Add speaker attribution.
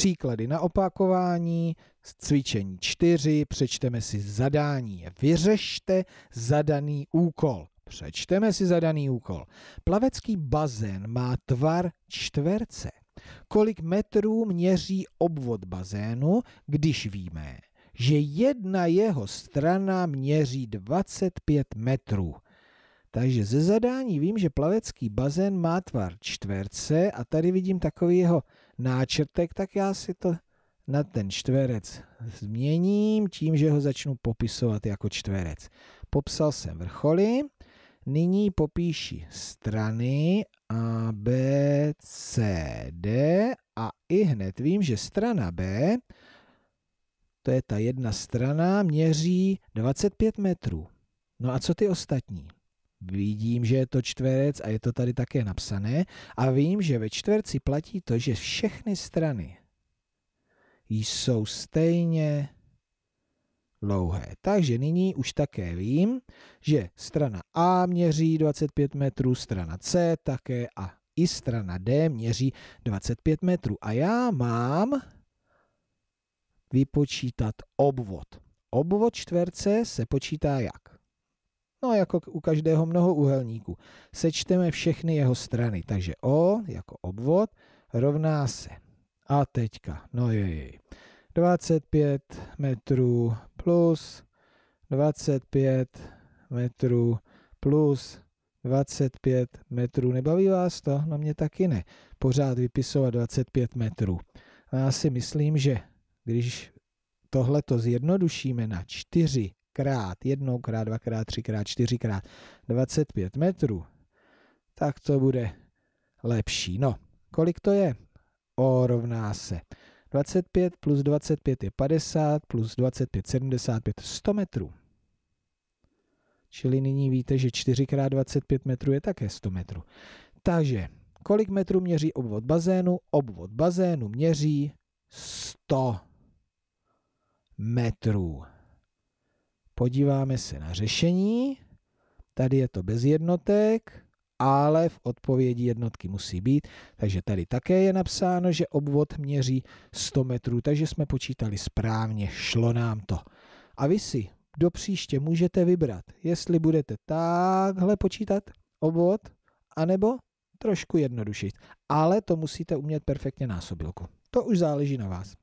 Speaker 1: Příklady na opakování, cvičení 4, přečteme si zadání. Vyřešte zadaný úkol. Přečteme si zadaný úkol. Plavecký bazén má tvar čtverce. Kolik metrů měří obvod bazénu, když víme, že jedna jeho strana měří 25 metrů. Takže ze zadání vím, že plavecký bazén má tvar čtverce a tady vidím takový jeho náčrtek, tak já si to na ten čtverec změním tím, že ho začnu popisovat jako čtverec. Popsal jsem vrcholy, nyní popíši strany A, B, C, D a i hned vím, že strana B, to je ta jedna strana, měří 25 metrů. No a co ty ostatní? Vidím, že je to čtverec a je to tady také napsané. A vím, že ve čtverci platí to, že všechny strany jsou stejně dlouhé. Takže nyní už také vím, že strana A měří 25 metrů, strana C také a i strana D měří 25 metrů. A já mám vypočítat obvod. Obvod čtverce se počítá jak? No jako u každého mnohouhelníku. Sečteme všechny jeho strany, takže O jako obvod rovná se. A teďka, no jej, 25 metrů plus 25 metrů plus 25 metrů. Nebaví vás to? No mě taky ne. Pořád vypisovat 25 metrů. A já si myslím, že když tohle to zjednodušíme na 4 krát, jednou krát, dvakrát, třikrát, čtyřikrát, 25 metrů, tak to bude lepší. No, kolik to je? O rovná se 25 plus 25 je 50, plus 25 75, 100 metrů. Čili nyní víte, že 4 x 25 metrů je také 100 metrů. Takže, kolik metrů měří obvod bazénu? Obvod bazénu měří 100 metrů. Podíváme se na řešení. Tady je to bez jednotek, ale v odpovědi jednotky musí být. Takže tady také je napsáno, že obvod měří 100 metrů, takže jsme počítali správně, šlo nám to. A vy si do příště můžete vybrat, jestli budete takhle počítat obvod, anebo trošku jednodušit. Ale to musíte umět perfektně násobilku. To už záleží na vás.